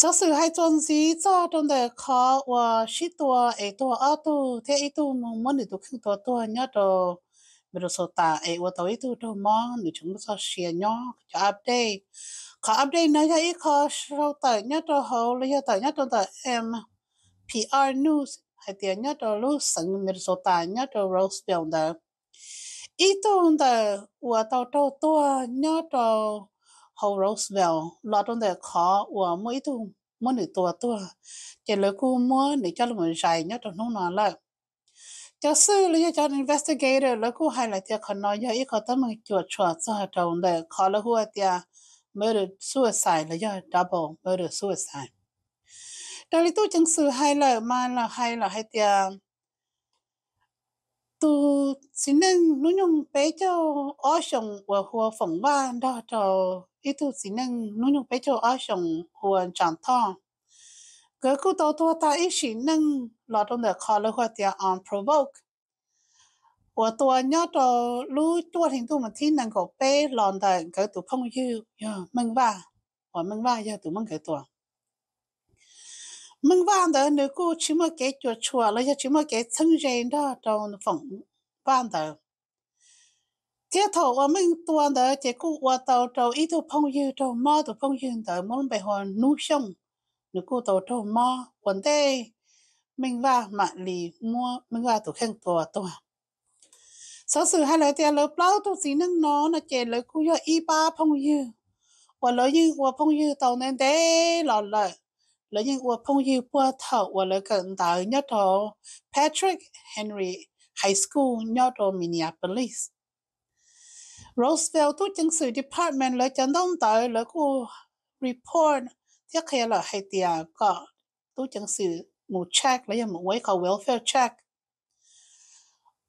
sau sự hai tuần gì cho trong đời khó và sĩ tua ấy tua ở tu thế ấy tu mong muốn để tu không tua tua nhớ đồ mình được số ta ấy và tàu ấy tu đồ mong để chúng ta xia nhớ cho update khó update nói cho ấy khó sau tới nhớ đồ hậu lấy cho tới nhớ đồ tới em PR news hay tiền nhớ đồ lúc sáng mình được số ta nhớ đồ rose bell đó ý tu đời và tàu tàu tua nhớ đồ hậu rose bell lo trong đời khó và mỗi tu mua nửa tua tua chỉ là cô mua để cho mình giải nhớ trong nông nó lại. cho sư lý cho investigator là cô hay là tiệc nói giờ ít có tâm mình chuột chuột cho trong để khó là hùa mới được suicide là do double mới được suicide đó lý tôi chứng sự hay là mà là hay là hay tiệc tu sinang nunung bé cho o song wa hua phong ba đó cho i tu sinang nunung bé cho o song hua trang thọ cái ku to to ta i shi nang lo trong de kha lo hua tia on provoke wa to nya cho lu to hin tu ma thin nang ko pe lon da ge tu phong yu ya meng ba wa meng ba ya tu meng cái to mình vang đó nếu cô chỉ mà cái chuột chùa là chỉ mà cái thân rèn đó trong phòng vang đó tiếp thổ của mình tuần đó chế cô qua tàu tàu ít tàu phong yêu tàu mò tàu phong yêu đó muốn bị hoa nuôi sống nếu cô tàu tàu mò quần tê mình vào mà lì mua mình vào tàu khen tàu tàu sau sự hai lời tiền lời bao tàu gì năng nó là chế lời cô yêu y ba phong yêu và lời như và phong yêu tàu nên đây lọt lời là những của phong yêu bữa thảo và là gần đại nhất đó Patrick Henry High School nhất đó Minneapolis. Roosevelt tu chứng sự department là chẳng đông tới là cô report thiết khi là hay tiền có tu chứng sự một check là một quấy có welfare check.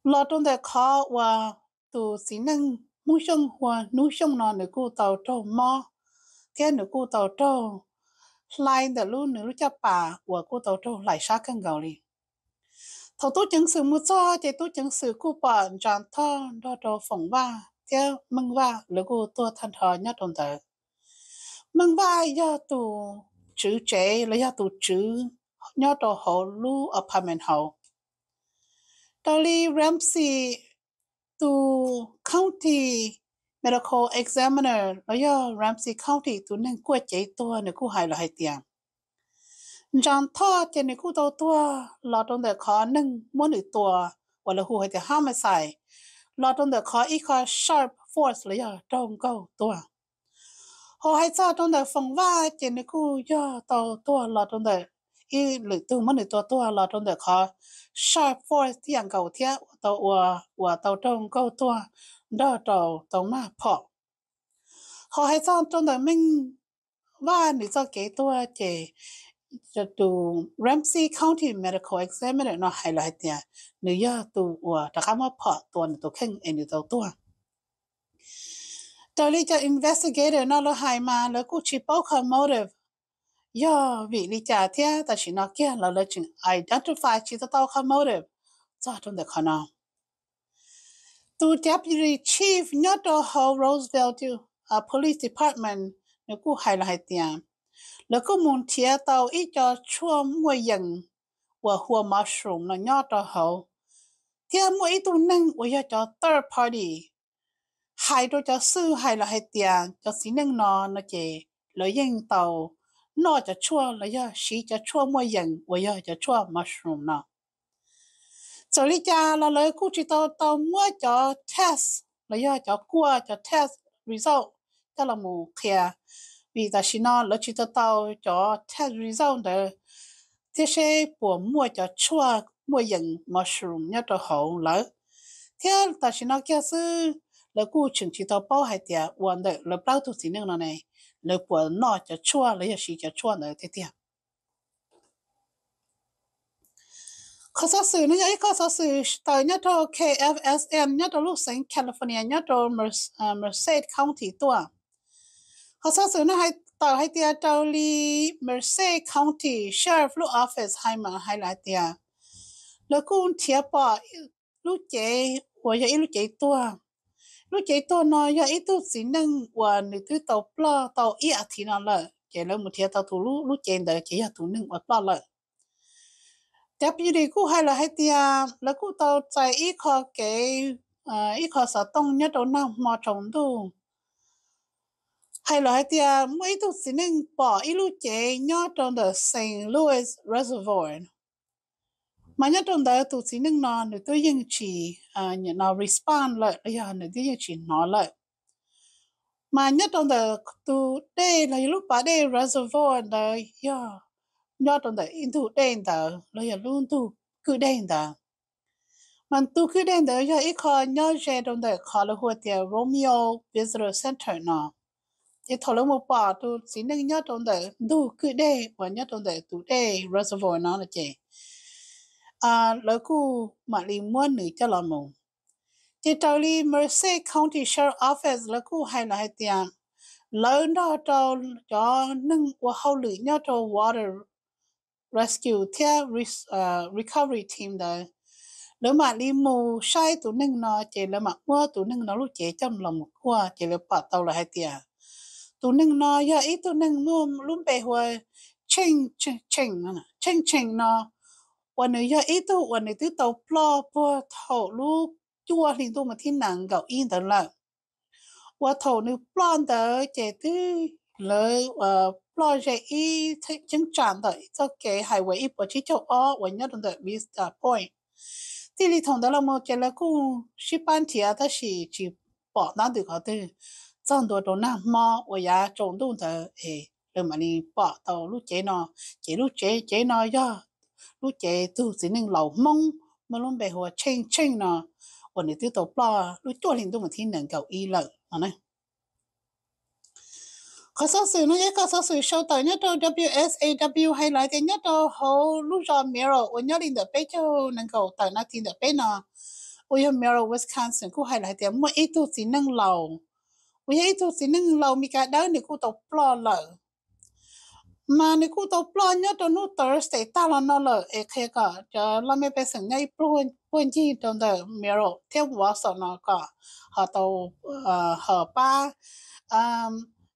Lo trong đại khó và tu xin năng muốn sống hoa nú sống nó nữa cô tàu trâu mò thiên nữa cô tàu trâu lại đã lu nữ cha bà của cô tàu trâu lại sát cân gạo đi thầu tôi chứng sự mua cho thì tôi chứng sự cô bà chọn thơ đo đồ phỏng ba theo mừng ba lỡ cô tôi thân thờ nhất đồng thời mừng ba do tù chữ trẻ là do tù chữ nhớ đồ hộ lu apartment hộ Dolly Ramsey tù county Medical Examiner แลอย่อ Ramsey County ตัวนึ่งกู้ใจตัวหนึ่งกู้หายหลายเตียงจังท่อเจนในกู้ตัวตัวรอตรงเดือคอหนึ่งม้วนหนึ่งตัววันละหูให้จะห้ามาใส่รอตรงเดือคออีกคอ sharp force เล้ย่อตรงก้าตัวหอให้เจ้าตรงเดือฟังว่าเจนในกู้ย่อตัวตัวรอตรงเดืออีหรือตัวมันหึ่งตัวตัว เราตรงเดือคอ sharp force ที่อย่างเก่าเทียตัวอัวอัวตัวตรงก้าตัวดอดอต้องมาพอขอให้ซ่อนจนแต่ไม่ว่าหรือเจ้าเกตัวเจ จะดู Ramsey County Medical Examiner เนาะไฮไลท์เนี่ยเนื้อยาตัวอัวแต่คำว่าพอตัวนตัวเข่งเอ็นตัวตัวตัวีิจะ investigator นอลหายมาแล้วกูชิปเอาคำ motive ย่อวิลิจาเทียแต่ชินอเกียเราเลยจึง identify ชิตเต้าคำ motive จ้าตรงเด็กขนองตัวเจ้าพิชีฟยอดโฮโรสเวลต์อยู่อ่า police department นี่กูไฮไลท์เตียงแล้วก็มุงเทียตาอีจอช่วงมวยยังว่าหัวมัสรูมนะยอดโฮเทียมวยอีตัูนั่งว่าจะ t h i ร d party ยฮโดจะซื้อหายไลท์เตียงจะสีนึ่งนอนนะเจแล้วยังเตานอกจะช่วงแล้วยาชีจะช่วงมวยยังว่าจะช่วงมัสรูมนะ cho lý cha là lấy cú chỉ tao tao mua cho test là do cho cua cho test result cho là một kia vì ta xin nó lấy chỉ tao cho test result để thế sẽ bỏ mua cho chua mua dần mushroom nhớ cho hậu lỡ thế ta xin nó kia sư lấy cú chừng chỉ tao bao hai tiệt uống được lấy bao tu xin nó này lấy bỏ nó cho chua lấy gì cho chua nữa thế tiệt ข้าสื่อนี่ยไอ้ข้าสื่อตอนนี้ตัว KFSN นี่ตัวลูกเสงแคลิฟอร์เนียนี่ตัวเมอร์เซดคาวตีตัวข้าสื่อนี่ให้ตอนให้เตียเจ้าลีเมอร์เซดคาวตีเชิร์ฟลูออฟฟิศให้มาให้หลายเตียแล้วกูเทียบว่ะลูกเจ๋วอย่าไอ้ลูกเจ๋ตัวลูกเจ๋ตัวน้อยอย่าไอ้ตัวสีหนึงวันหนึ่งที่ตัวปลาตัวอีอาทีตนั่นแหละเจ๋แล้วมึงเทียบตัวลูกลูกเจ๋เดี๋ยวเจาตัวนึ่งวันปลาเลย tiếp như đi cũng hai là hay tia là cũng tao chạy ít khó cái ờ, ít khó sợ tông nhất đó nào mà trồng đủ hai là hay tia mấy tụ xin nên bỏ ít lúc chế nhỏ trong the St. Louis Reservoir mà nhất trong đó tụ xin nên nó nữa tôi ยัง chỉ ờ, nhận nó respond lại bây giờ nữa tôi ยัง chỉ nó lại mà nhất trong đó tụ đây là lúc bà đây reservoir đó yeah nhớ trong đời in thu đen tờ rồi giờ luôn thu cứ đen tờ mà tu cứ đen tờ giờ ít khó nhớ xe trong đời khó là hồ tiệt Romeo Visitor Center nọ thì thầu lúc một bỏ tu xin đừng nhớ trong đời tu cứ đen và nhớ trong đời tu đen reservoir nó là chị à lối cu mà đi mua nữ cho là mù thì tàu đi Merced County Sheriff Office lối cu hay là hay tiền lớn đó cho cho nâng của hậu lưỡi nhớ cho water rescue thea uh, ờ, recovery team đó nếu mà đi mù sai tụ nâng nó chỉ là mà qua tụ nâng nó lúc chế trong lòng một qua chỉ là bỏ tàu là hai tia tụ nâng nó giờ ít tụ nâng mua lúc bé hồi chênh chênh chênh nó chênh chênh nó วันนี้ยาอีตัววันนี้ตัวตัวปลอปเท่าลูกจัวลิงตัวมาที่หนังเก่าอินแต่ละว่าเท่านี้ปลอนแต่เจตื้อเลยเอ่อ lo je i chứng trạng đó cho cái hai vậy ít bỏ chỉ cho ó vậy nhớ đồng đợi miss point thì lý thông đó là một cái là cũng chỉ bán thì à đó là chỉ bỏ nó được cái thứ trong đó đó là mà, vậy à trong đó là ê rồi mà đi bỏ tàu lúc chế nó chế lúc chế chế nó do lúc chế tu chỉ nên lẩu mông mà luôn bề hồ chênh chênh nó còn để tiêu tàu bỏ lúc chỗ linh tôi mà thiên năng cầu y lợi mà này ก็สสืื่่อนี可说是侬一个说นี得，人家都 WSAW 还来的，ล家都เ路ี没有，我那里的北就能够到那边的北อ我也没有 w i s c o ่ s i n 过还来的，我เ度只能老，我一度ั能老，米家到น过到不了。มาในินซกูลเไอตัวสีน่งเปลอน่เนี่ยตัวนู้ตัวสเตตาลอนเลยเอเคก็จะเราไม่ไปสังเกตปลอนปลอนจีตรงเดิมเมโรเที่ยบวัวสนก็หาตัวเอ่อหาป้าอ่า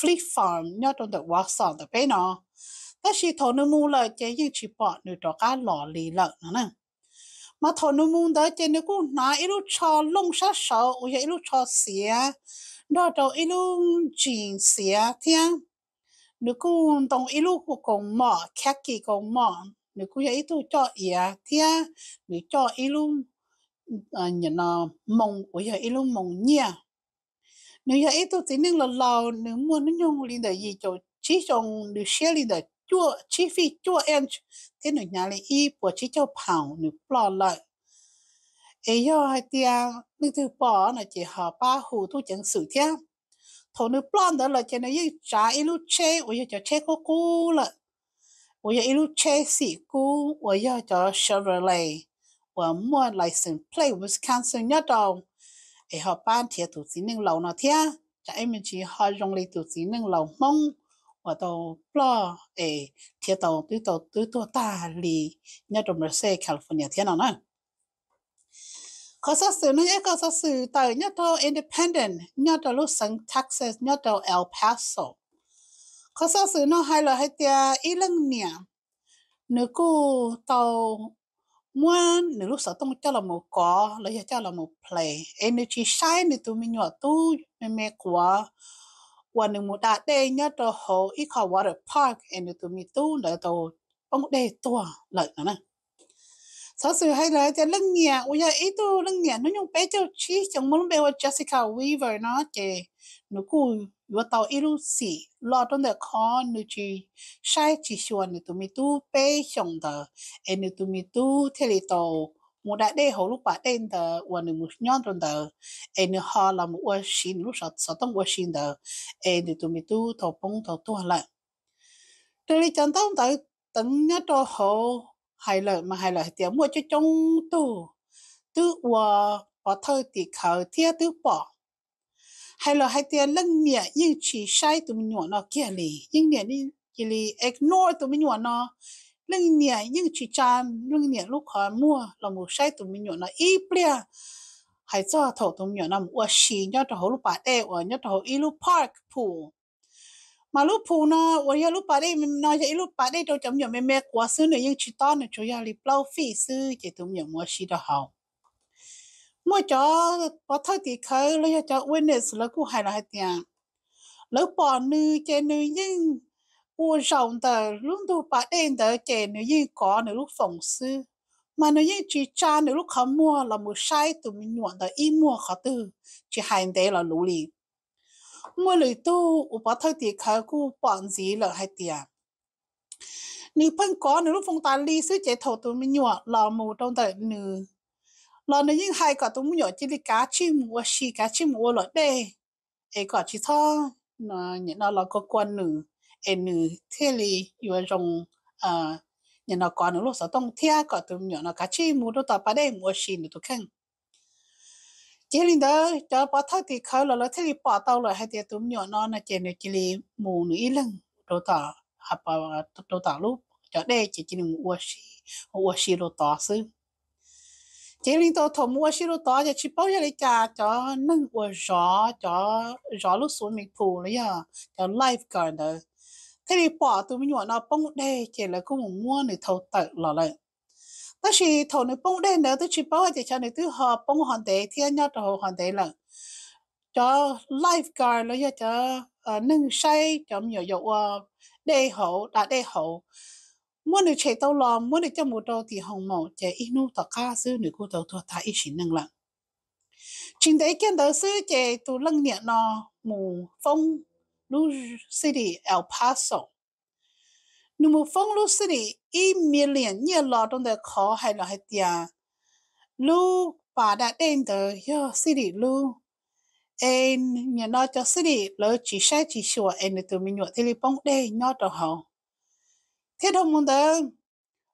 Fleet Farm nhớ trong được walk song được bên nó ta chỉ thổ nước mu lợi chế những chỉ bỏ nửa đó cá lò lì lợn nữa nè mà thổ nước mu đó chế nếu cũng nói ít lúc cho lông sát sầu u giờ ít lúc cho xía đó đâu ít lúc chuyện xía thiên nếu cũng đồng ít lúc cũng mỏ khác kỳ cũng mỏ nếu cũng giờ ít lúc cho ỉa thiên nếu cho ít lúc ờ, nhận ờ, mông u giờ ít lúc mông nhia nếu như ít tôi tính nên là lâu nếu muốn nó nhung lên đời gì cho chỉ trong được xe lên đời chua chỉ phi chua em thế nữa nhà lại y bỏ chỉ cho phẳng nếu bỏ lại ấy giờ hai tia nếu thứ bỏ là chỉ họ ba hồ tôi chân xử thế thôi nếu bỏ đó là chỉ nó yêu trả ít lúc che bây cho che cô cô là bây giờ ít lúc che xỉ cô bây cho Chevrolet và mua license plate Wisconsin nhất đâu ai họ ban thiệt tụ sĩ nâng lầu nó thiệt chả em mình chỉ họ dùng lấy tụ sĩ nâng lầu mong và tàu lo ai thiệt tàu tụi tàu tụi tàu ta lì nhà đồng bờ California thiệt nào nữa có số sự nó có số sự tại nhà tàu independent nhà tàu lúc sang Texas nhà tàu El Paso có số sự nó hay là hay tiệt ít lăng nè nếu cô tàu mua nếu lúc sau tông cho là một có lấy cho là một play energy shine thì tụi mình nhọ tu mẹ mẹ của và nếu một đại đây nhớ đồ hồ ít khó water park and tụi mình tu là đồ ông đây tua lợi nữa nè sau sự hay là cái lưng nhà ui giờ ít tu lưng nhà nó nhung bé cho chi chẳng muốn bé Jessica Weaver nó chị nó cú yo tàu iru si lo trong the khó, nu chỉ sai chỉ xuan ni tụi mi tu pe xong tờ em ni tụi mi tu thế li tàu mu đã đê hồ lúc bà tên tờ và ni mu nhon trong tờ em ni họ là mu ua xin lúc sợ sợ tông ua xin tờ em ni tụi mi tu thầu bông thầu tu lại thế li chẳng tông tờ tấn nhớ cho hồ hay là mà hay là tiếng mua cho trong tu tu ua bỏ thơ thì khờ thiết tu bỏ hay là hay tiền lăng mía nhưng chỉ sai tụi mình nhỏ nó kia lì nhưng mía đi kia lì ignore tụi mình nhỏ nó lăng mía nhưng chỉ chan lăng mía lúc khó mua là một sai tụi mình nhỏ nó ít bia hay cho thổ tụi mình nhỏ nó mua xì nhớ cho hồ lúc bà đê ở nhớ cho hồ ilu park pool mà lúc phù nó ở giờ lúc bà đây nó nói vậy lúc bà đây đâu chấm nhầm mẹ mẹ quá xứ nữa nhưng chỉ to nữa chủ yếu là bao phí xứ chỉ tụi mình mua xì đó hậu mỗi chó bỏ thôi thì khơi lấy cho chó witness lấy cú hài là hai tiền lấy bỏ nữ trên nữ nhưng u rộng tờ luôn đủ bà đen tờ trên nữ nhưng có nữ lúc phỏng sư mà nữ nhưng chỉ cha nữ lúc khó mua là một sai tụi mình nhuận tờ y mua khó tư chỉ hai đế là lũ lì mua lì tu u bỏ thôi thì khơi cú bỏ gì là hai tiền nữ phân có nữ lúc phong tà ly sư chế thầu tụi mình nhuận là một trong tờ nữ lo nên những hai cái tôi muốn nhớ chỉ là cá chim mua xì cá chim mua lợn đây ấy có chỉ thọ nó những nó là có quan nữ ấy nữ thế li vừa dùng à những nó có nữ lúc sau tông thea có tôi nhớ nó cá chim mua đôi tao bắt đây mua xì nữa tôi khen chỉ là đó cho bỏ thọ thì khởi là nó thế li bỏ tao rồi hay thì tôi nhớ nó là chỉ là chỉ là mua nữ ít lần đôi tao hấp vào đôi tao lúc cho đây chỉ chỉ là mua xì mua xì đôi tao xứ chỉ linh tôi thổ mua xí lô tỏ giờ chỉ bao giờ lấy cha cho nâng của gió cho gió lúc xuống mình phù lấy à cho life card thế thì bỏ tụi mình nhọn nó bông đê chỉ là cũng muốn mua để thầu tự lọ lại ta chỉ thầu này bông đê nữa tôi chỉ bao giờ cho này tôi họ bông hoàn tế thiên nhau cho hoàn tế là cho life card lấy cho nâng say cho nhiều dầu đê hậu đã đê hậu mua nữ chạy tàu lò mua nữ trong mùa đầu thì hồng mỏ chạy ít nu tàu ca sư nữ cô tàu thua thái ít xí năng lặng chính đấy kiến đó sư chạy tù lăng nhẹ nọ mù phong lu city el paso nụ mù phong lu city ít miền liền nhẹ lò trong đời khó hay là hay tia lu bà đã đến tờ yo city lu em nhà nó cho city lỡ chỉ sai chỉ sửa em tụi mình nhọ thì li bông đây nhọ tàu hồng thế đâu muốn đó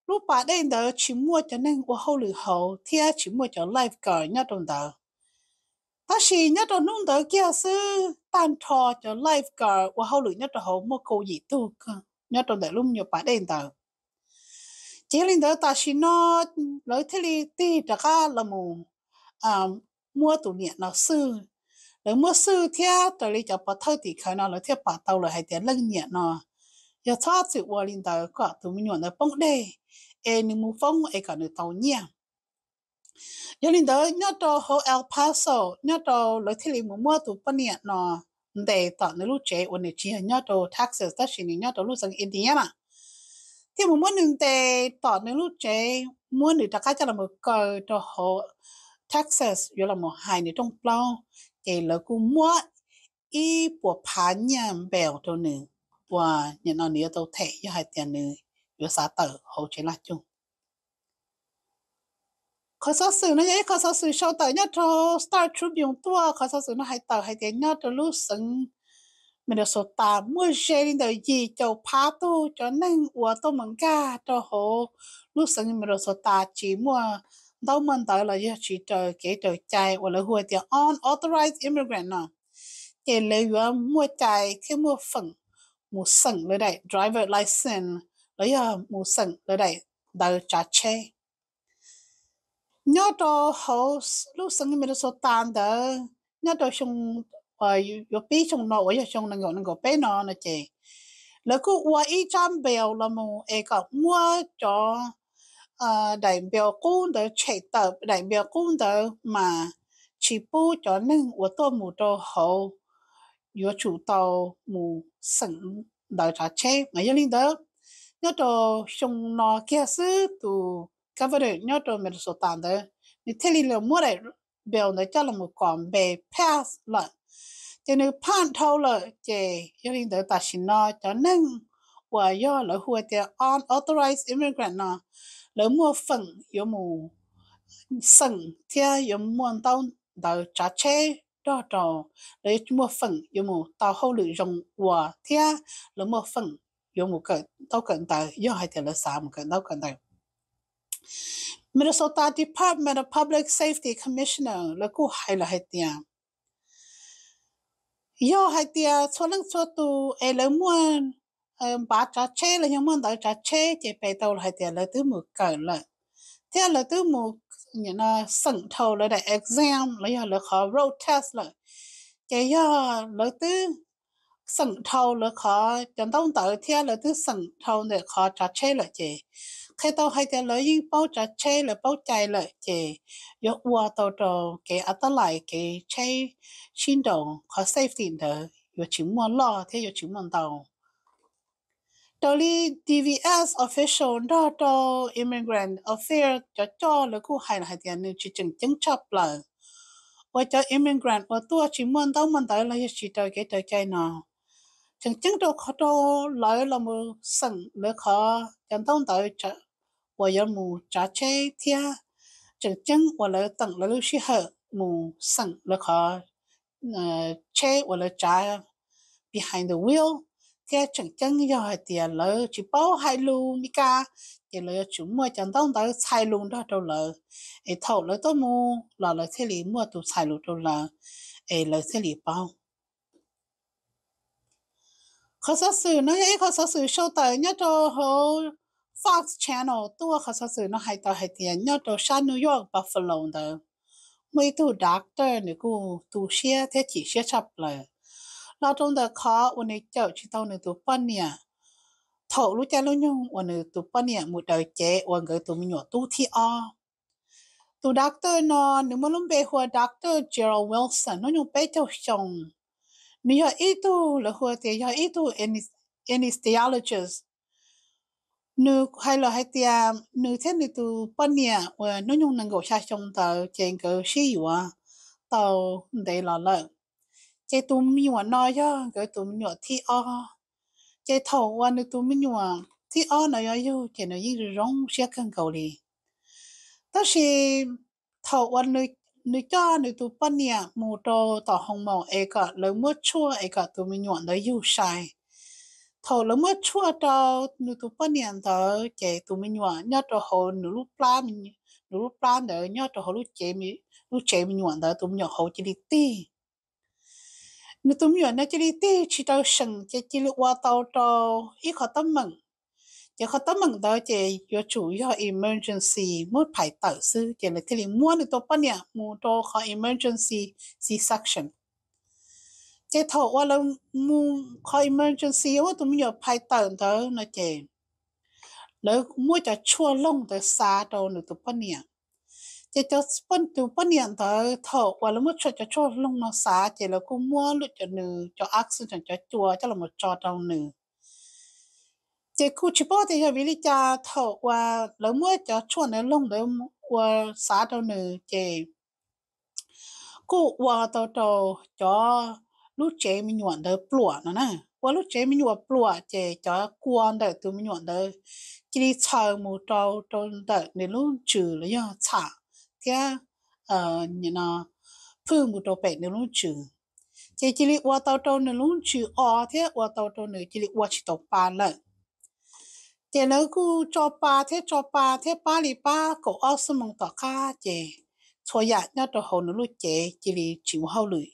lúc bà đây đó chỉ mua cho nên của hậu lửa hậu thì chỉ mua cho life card nhất đồng đó ta chỉ nhất đồng nung đó kia sư tan trò cho life card của hậu lửa nhất đồng hậu mua cầu gì tu nhất đồng đại lúc nhiều bà đây đó chỉ linh đó ta chỉ nó lấy thế li ti trả cả là mù à mua tủ niệm nó sư lấy mua sư thì ta lấy cho bà thâu thì khai nó lấy theo bà tàu là hai tiền lưng niệm nó 要差子我领导个都没用的崩嘞，哎，你们风哎个你到你。有领导要到和 El Paso，要到来这里么么都不念呢，得到那路接我那接要到 Texas，但是你要到路上印第安嘛，这么么能得到那路接，么你大概叫那么个到和 Texas 有那么海你中不老，给了个么一波盘年表都能。và nhận nó nếu tàu thể cho hai tiền nữ yếu xá tờ hầu chế là chung khó sắp xử nó vậy khó sắp xử sau tờ nhất cho Star Tribune tua khó sắp xử nó hai tờ hai tiền nhất cho lúc sừng mình được số tà mua xe đi đời gì cho phá tu cho nên ủa tôi mừng ca cho hồ lúc sừng mình được số tà chỉ mua đâu mình tới là chỉ trời kể trời chạy hoặc là hồi tiền unauthorized immigrant nè thì lấy mua chạy thêm mua phẳng mu sừng lơ đại driver license lấy à mu sừng lơ đại đào trả che nhớ đó họ lúc sừng mình số tan đó nhớ đó chúng ờ yo pi chúng nó ở chúng nó ngồi nó bé nó nè chè lỡ cứ qua ý trăm bèo là mu e cả mua cho đại biểu cung đó chạy tập đại biểu cung đó mà chỉ bu cho nên của tôi mu đó hậu yo chủ tàu mù sẵn đại trả che mà yên linh đó nhớ cho xong nó kia sư tụ các vấn đề nhớ cho mình số tàn đó thì thế li là mua đấy bèo nó cho là một con bè pass lại cho nên pan thâu lại chế yên linh đó ta xin nó cho nên và do lỡ hùa tiền unauthorized immigrant nó lỡ mua phần yo mù sẵn theo yo muốn tao đại trả che cho trò để mua phần yêu mù tao hậu lự rồng hòa thia là mua phần yêu mù cần tao cần tao yêu hai tiền là sao mù cần tao cần tao Minnesota Department of Public Safety Commissioner là cụ hay là hai tiền yêu à? hai tiền à, cho lưng cho tu ai lấy mua ờ, bà trả chế là những món đó trả chế chỉ phải tao hai tiền là thứ một cần là thế là thứ một như là sẵn thầu là đại exam giờ là khó road test là cái giờ lấy tư sẵn thầu là khó chẳng đông tới thế là tư sẵn thầu để khó trả chế là chị khi tao hay thế lấy những bao trả chế là bao chạy là chị yo qua tao đồ cái ở đó lại cái chế xin đồ khó safety đó yo chỉ muốn lo thế yo chỉ muốn tao Tolly DVS official data immigrant affair cho cho là cô hay là hay tiền nên chỉ chừng chứng chấp là và cho immigrant và tua chỉ muốn đâu muốn tới là chỉ tới cái tới cái nào chừng chứng đâu khó đâu lại là một sân nữa khó chẳng đâu tới chợ và giờ mù trả chế thia chừng chứng và lại tặng là lúc hở mù sân nữa khó ờ, chế và lại trả behind the wheel cái chẳng chân giờ tiền à, lỡ chỉ bao hai lu mi ca tiền lỡ chúng mua chẳng đông tới xài luôn đó đâu lỡ ấy thầu lỡ tôi mua lỡ lỡ thế lý mua tụ xài luôn đâu lỡ ấy lỡ thế lý bao khảo sát sử nó ấy khảo sát sử sâu tới nhớ cho hồ Fox Channel tua khảo sát sử nó hay tao hay tiền à, nhớ cho San New York Buffalo đó mấy tụ doctor này cô tụ xe thế chỉ xe chập lại lao trong the khó ôn này cháu chỉ tao nửa tuổi bốn nè thọ lúc cha lúc nhung ôn nửa tuổi bốn nè một đời trẻ ôn cái tuổi nhỏ tu thi o tu doctor nó nếu mà lúc bé hoa doctor Gerald Wilson nó nhung bé cháu chồng nếu ít tu là hoa thì giờ ít tu anesthesiologist nữ hay là hay tia nữ thế nữ tu bốn nè ôn nó nhung năng gõ cha chồng tờ trên cái gì vậy tàu để lo lợn chế tú mi nhua nói cho cái tú mi nhua thi o chế thầu anh tú mi nhua thi o nói cho yêu chế nói gì rong xe cần cầu đi tất nhiên thầu anh nơi nơi cho nơi tú bận nhà mù đồ tỏ hồng màu ấy cả lấy chua ấy cả tú mi nhua yêu sai thầu lấy mua chua cho nơi tú bận đó chế tú mi nhua nhớ cho hồ nửa lúc la mình nửa lúc la nữa nhớ cho hồ lúc chế mi lúc chế mi nhua đó tú mi nhua hồ chỉ đi นตุมยู่นจะริตีชิดาสังเจจิลว่าตาวตาอีขอตั้มมึงเจขอตั้มมึงตาวเจยจูยอ emergency มุดไผ่เต่าซื้อเจเลยที่ลิมัวนในตัวปั้นเนี่ยมูโตขอ emergency C section เจถอว่าเรามูขอ emergency ว่าตุ้มอยอ่ไผ่เต่าเตานะเจ แล้วมูจะชั่วลงแต่ซาโตหนตัวปั้นเนี่ย chỉ cho phân tu phân hiện tới thở và lúc mới cho cho cho lúc nó xả chỉ là cũng mua lúc cho nữ cho oxygen cho chùa cho là một cho đầu nữ chỉ cứ chỉ bảo thì vì lý cha thọ và lúc mới cho cho nữ lúc để và xả đầu nữ chỉ cô và tàu tàu cho lúc chế mình nhuận đỡ plua nó nè qua lúc chế mình nhuận plua chỉ cho quan đỡ tụi mình nhuận đỡ chỉ đi chờ một trâu trâu đỡ nên lúc trừ là do chả thế ờ như nó phu một đồ bẹt nữa luôn chứ thế chỉ là qua tàu tàu nữa luôn chứ ờ thế qua tàu tàu nữa chỉ là qua chỉ tàu ba lần thế nó cứ cho ba thế cho ba thế ba lì ba cổ áo sơ mông tọa ca chè cho ya nhớ đồ hồ nữa luôn chè chỉ là chịu hậu lụy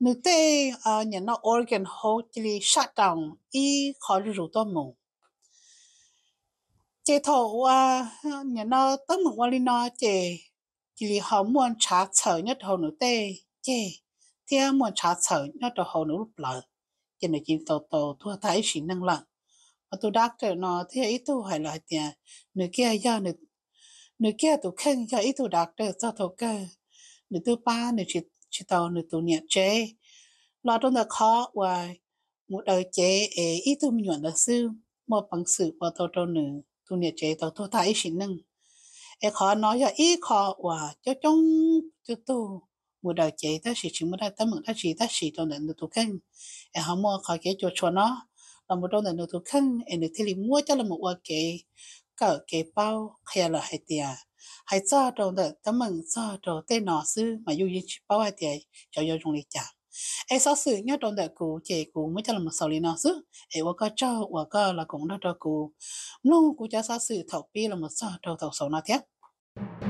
nữ tê ờ như nó organ hồ chỉ là shut down y khỏi rủ tao mông chế thổ à nhà nó tới một quan nó chế chỉ họ muốn trả sợ nhất hồ nữ tê chê thì họ muốn trả sợ nhất hồ nữ lúc lợ cho nên chỉ tổ tổ thua thái sĩ năng lận mà tôi đắc trở nó thì ý tôi hỏi lại tiền nữ kia do nữ nữ kia tôi khen do ý tôi đắc trở cho thổ cơ nữ thứ ba nữ chỉ chỉ tàu nữ tôi nhận chế lo trong đó khó và một đời chế ý tôi mình nhận được sư một bằng sự và tổ tổ nữ tôi nhận chế tổ thua thái sĩ năng ai khó nói giờ ít khó và cho trong tu tu một đầu chạy ta chỉ chỉ một đầu ta mượn ta chỉ ta chỉ cho nên được tu khen ai họ mua khó cái cho chùa nó là một trong nên được tu khen ai được thì mua cho là một quả kế, cỡ cái bao hay là hai tiền hai cho trong đó ta mừng cho trong tên nó sư mà yêu gì bao hai tiền cho yêu trong lý chẳng ai sao sự nhớ trong đời cụ chị cụ mới cho là một sầu lý nào chứ ai qua có cho qua có là cũng đã cho cụ luôn cụ cho sao sự thầu pi là một sao thầu thầu sầu nó tiếc